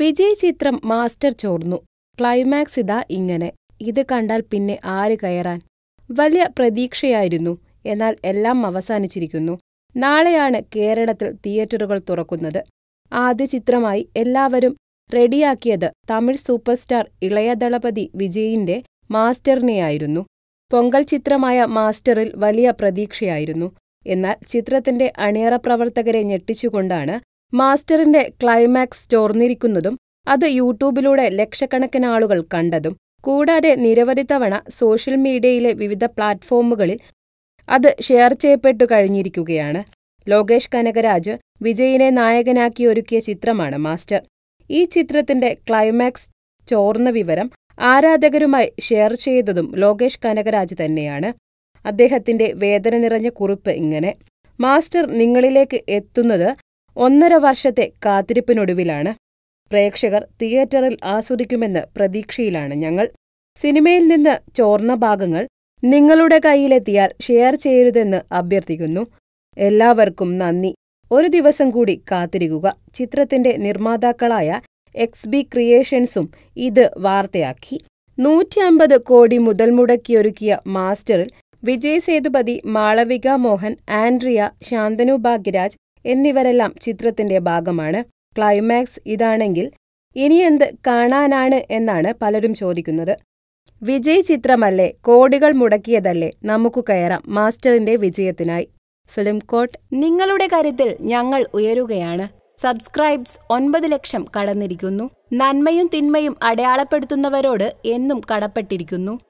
വിജയ് ചിത്രം മാസ്റ്റർ ചോർന്നു ക്ലൈമാക്സ് ഇതാ ഇങ്ങനെ ഇത് കണ്ടാൽ പിന്നെ ആര് കയറാൻ വലിയ പ്രതീക്ഷയായിരുന്നു എന്നാൽ എല്ലാം അവസാനിച്ചിരിക്കുന്നു നാളെയാണ് കേരളത്തിൽ തിയേറ്ററുകൾ തുറക്കുന്നത് ആദ്യ ചിത്രമായി എല്ലാവരും റെഡിയാക്കിയത് തമിഴ് സൂപ്പർ സ്റ്റാർ ഇളയദളപതി വിജയിന്റെ മാസ്റ്ററിനെയായിരുന്നു പൊങ്കൽ ചിത്രമായ മാസ്റ്ററിൽ വലിയ പ്രതീക്ഷയായിരുന്നു എന്നാൽ ചിത്രത്തിന്റെ അണിയറ പ്രവർത്തകരെ ഞെട്ടിച്ചുകൊണ്ടാണ് മാസ്റ്ററിന്റെ ക്ലൈമാക്സ് ചോർന്നിരിക്കുന്നതും അത് യൂട്യൂബിലൂടെ ലക്ഷക്കണക്കിന് ആളുകൾ കണ്ടതും കൂടാതെ നിരവധി തവണ സോഷ്യൽ മീഡിയയിലെ വിവിധ പ്ലാറ്റ്ഫോമുകളിൽ അത് ഷെയർ ചെയ്യപ്പെട്ടു കഴിഞ്ഞിരിക്കുകയാണ് ലോകേഷ് കനകരാജ് വിജയിനെ നായകനാക്കി ഒരുക്കിയ ചിത്രമാണ് മാസ്റ്റർ ഈ ചിത്രത്തിന്റെ ക്ലൈമാക്സ് ചോർന്ന വിവരം ആരാധകരുമായി ഷെയർ ചെയ്തതും ലോകേഷ് കനകരാജ് തന്നെയാണ് അദ്ദേഹത്തിന്റെ വേദന നിറഞ്ഞ കുറിപ്പ് ഇങ്ങനെ മാസ്റ്റർ നിങ്ങളിലേക്ക് എത്തുന്നത് ഒന്നര വർഷത്തെ കാത്തിരിപ്പിനൊടുവിലാണ് പ്രേക്ഷകർ തിയേറ്ററിൽ ആസ്വദിക്കുമെന്ന് പ്രതീക്ഷയിലാണ് ഞങ്ങൾ സിനിമയിൽ നിന്ന് ചോർന്ന ഭാഗങ്ങൾ നിങ്ങളുടെ കയ്യിലെത്തിയാൽ ഷെയർ ചെയ്യരുതെന്ന് അഭ്യർത്ഥിക്കുന്നു എല്ലാവർക്കും നന്ദി ഒരു ദിവസം കൂടി കാത്തിരിക്കുക ചിത്രത്തിന്റെ നിർമ്മാതാക്കളായ എക്സ് ബി ക്രിയേഷൻസും ഇത് വാർത്തയാക്കി നൂറ്റി അമ്പത് കോടി മുതൽ മുടക്കിയൊരുക്കിയ മാസ്റ്ററിൽ വിജയ് സേതുപതി മാളവിക മോഹൻ ആൻഡ്രിയ ശാന്തനു ഭാഗ്യരാജ് എന്നിവരെല്ലാം ചിത്രത്തിന്റെ ഭാഗമാണ് ക്ലൈമാക്സ് ഇതാണെങ്കിൽ ഇനിയെന്ത് കാണാനാണ് എന്നാണ് പലരും ചോദിക്കുന്നത് വിജയ് ചിത്രമല്ലേ കോടികൾ മുടക്കിയതല്ലേ നമുക്കു കയറാം മാസ്റ്ററിന്റെ വിജയത്തിനായി ഫിലിം കോട്ട് നിങ്ങളുടെ കാര്യത്തിൽ ഞങ്ങൾ ഉയരുകയാണ് സബ്സ്ക്രൈബ്സ് ഒൻപത് ലക്ഷം കടന്നിരിക്കുന്നു നന്മയും തിന്മയും അടയാളപ്പെടുത്തുന്നവരോട് എന്നും കടപ്പെട്ടിരിക്കുന്നു